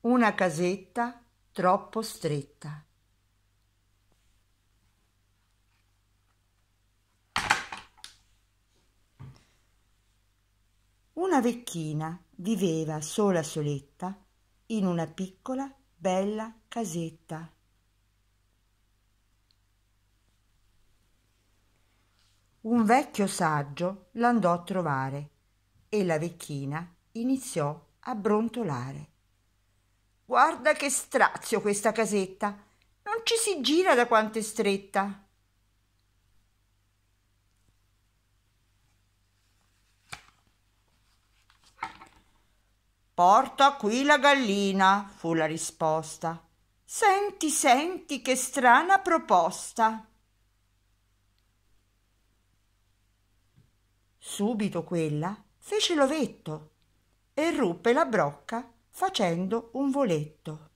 Una casetta troppo stretta. Una vecchina viveva sola soletta in una piccola bella casetta. Un vecchio saggio l'andò a trovare e la vecchina iniziò a brontolare guarda che strazio questa casetta non ci si gira da quanto è stretta Porta qui la gallina, fu la risposta. Senti, senti che strana proposta. Subito quella fece l'ovetto e ruppe la brocca facendo un voletto.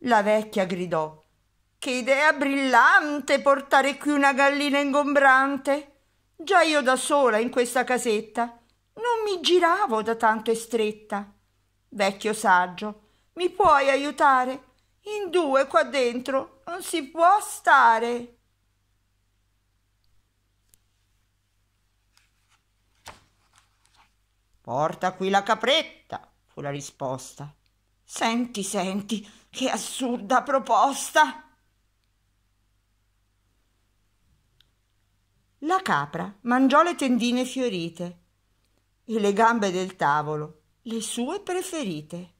La vecchia gridò che idea brillante portare qui una gallina ingombrante. Già io da sola in questa casetta non mi giravo da tanto è stretta. Vecchio saggio, mi puoi aiutare? In due qua dentro non si può stare. Porta qui la capretta, fu la risposta. Senti, senti, che assurda proposta! La capra mangiò le tendine fiorite e le gambe del tavolo, le sue preferite.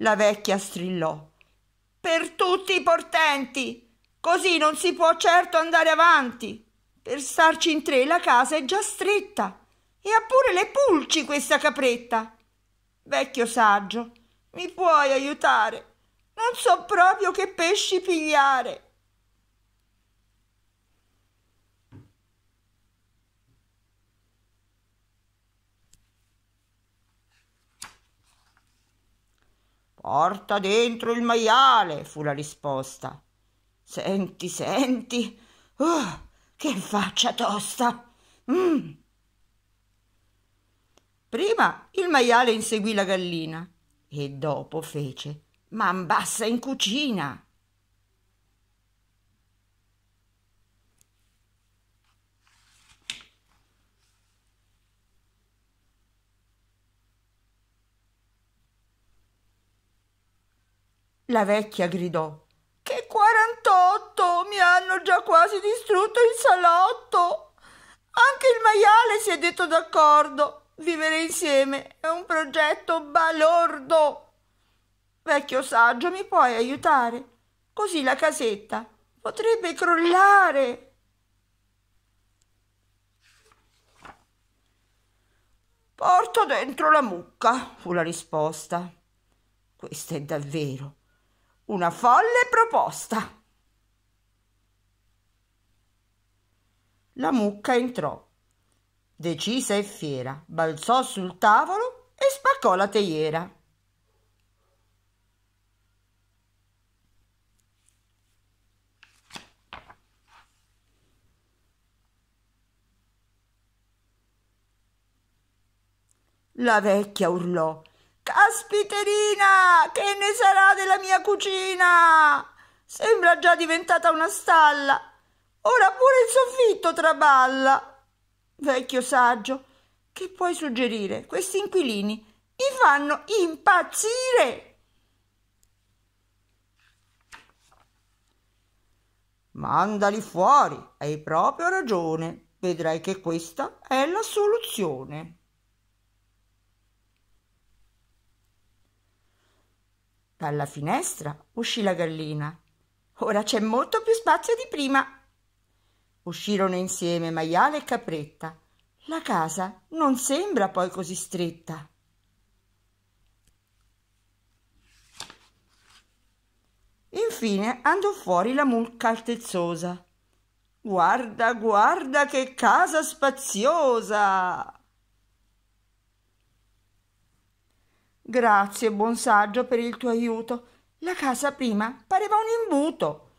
La vecchia strillò. Per tutti i portenti! Così non si può certo andare avanti. Per starci in tre la casa è già stretta e ha pure le pulci questa capretta. Vecchio saggio, mi puoi aiutare? Non so proprio che pesci pigliare. Porta dentro il maiale, fu la risposta. Senti, senti. Oh, che faccia tosta. Mm. Prima il maiale inseguì la gallina e dopo fece man bassa in cucina. La vecchia gridò Che 48! Mi hanno già quasi distrutto il salotto! Anche il maiale si è detto d'accordo. Vivere insieme è un progetto balordo. Vecchio saggio, mi puoi aiutare? Così la casetta potrebbe crollare. Porto dentro la mucca, fu la risposta. Questa è davvero una folle proposta. La mucca entrò. Decisa e fiera, balzò sul tavolo e spaccò la teiera. La vecchia urlò Aspiterina, che ne sarà della mia cucina? Sembra già diventata una stalla. Ora pure il soffitto traballa. Vecchio saggio, che puoi suggerire? Questi inquilini mi fanno impazzire. Mandali fuori, hai proprio ragione. Vedrai che questa è la soluzione. Dalla finestra uscì la gallina. Ora c'è molto più spazio di prima. Uscirono insieme maiale e capretta. La casa non sembra poi così stretta. Infine andò fuori la mucca altezzosa. Guarda, guarda che casa spaziosa! Grazie, buon saggio, per il tuo aiuto. La casa prima pareva un imbuto,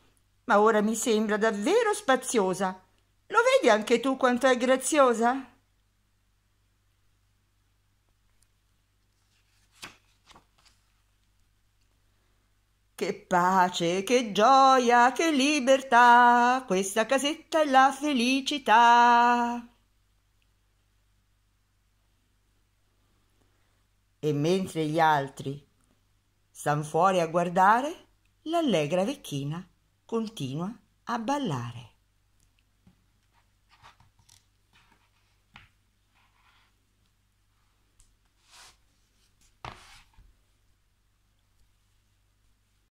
ma ora mi sembra davvero spaziosa. Lo vedi anche tu quanto è graziosa? Che pace, che gioia, che libertà, questa casetta è la felicità. e mentre gli altri stan fuori a guardare, l'allegra vecchina continua a ballare.